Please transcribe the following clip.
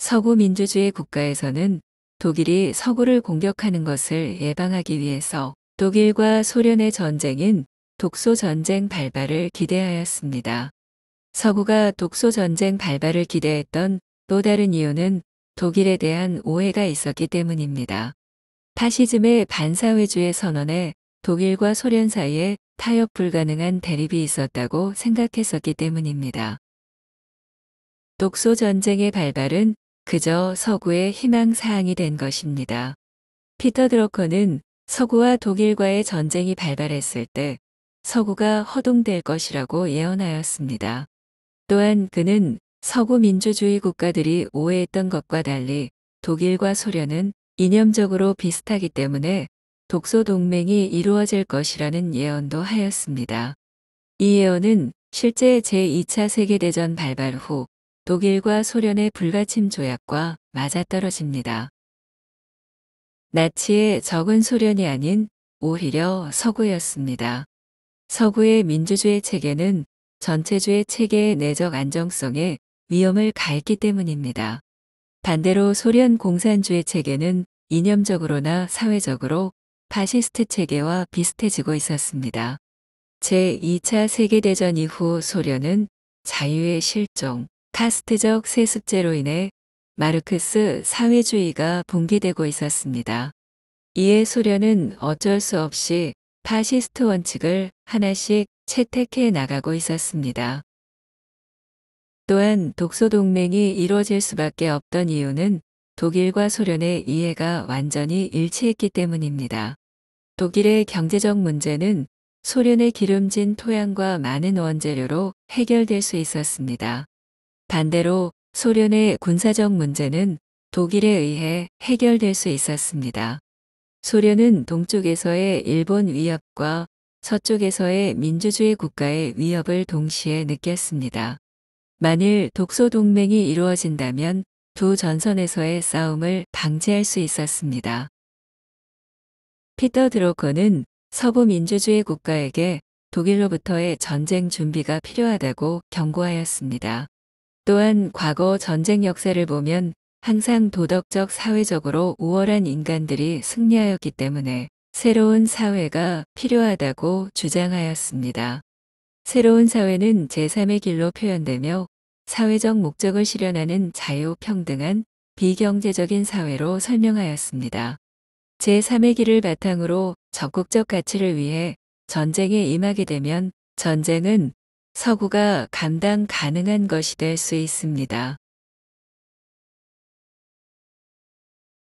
서구 민주주의 국가에서는 독일이 서구를 공격하는 것을 예방하기 위해서 독일과 소련의 전쟁인 독소전쟁 발발을 기대하였습니다. 서구가 독소전쟁 발발을 기대했던 또 다른 이유는 독일에 대한 오해가 있었기 때문입니다. 파시즘의 반사회주의 선언에 독일과 소련 사이에 타협 불가능한 대립이 있었다고 생각했었기 때문입니다. 독소전쟁의 발발은 그저 서구의 희망사항이 된 것입니다. 피터 드러커는 서구와 독일과의 전쟁이 발발했을 때 서구가 허둥될 것이라고 예언하였습니다. 또한 그는 서구 민주주의 국가들이 오해했던 것과 달리 독일과 소련은 이념적으로 비슷하기 때문에 독소 동맹이 이루어질 것이라는 예언도 하였습니다. 이 예언은 실제 제2차 세계대전 발발 후 독일과 소련의 불가침 조약과 맞아떨어집니다. 나치의 적은 소련이 아닌 오히려 서구였습니다. 서구의 민주주의 체계는 전체주의 체계의 내적 안정성에 위험을 가했기 때문입니다. 반대로 소련 공산주의 체계는 이념적으로나 사회적으로 파시스트 체계와 비슷해지고 있었습니다. 제2차 세계대전 이후 소련은 자유의 실종, 카스트적 세습제로 인해 마르크스 사회주의가 붕괴되고 있었습니다. 이에 소련은 어쩔 수 없이 파시스트 원칙을 하나씩 채택해 나가고 있었습니다. 또한 독소동맹이 이루어질 수밖에 없던 이유는 독일과 소련의 이해가 완전히 일치했기 때문입니다. 독일의 경제적 문제는 소련의 기름진 토양과 많은 원재료로 해결될 수 있었습니다. 반대로 소련의 군사적 문제는 독일에 의해 해결될 수 있었습니다. 소련은 동쪽에서의 일본 위협과 서쪽에서의 민주주의 국가의 위협을 동시에 느꼈습니다. 만일 독소동맹이 이루어진다면 두 전선에서의 싸움을 방지할 수 있었습니다. 피터 드로커는 서부 민주주의 국가에게 독일로부터의 전쟁 준비가 필요하다고 경고하였습니다. 또한 과거 전쟁 역사를 보면 항상 도덕적 사회적으로 우월한 인간들이 승리하였기 때문에 새로운 사회가 필요하다고 주장하였습니다. 새로운 사회는 제3의 길로 표현되며 사회적 목적을 실현하는 자유평등한 비경제적인 사회로 설명하였습니다. 제3의 길을 바탕으로 적극적 가치를 위해 전쟁에 임하게 되면 전쟁은 서구가 감당 가능한 것이 될 수 있습니다.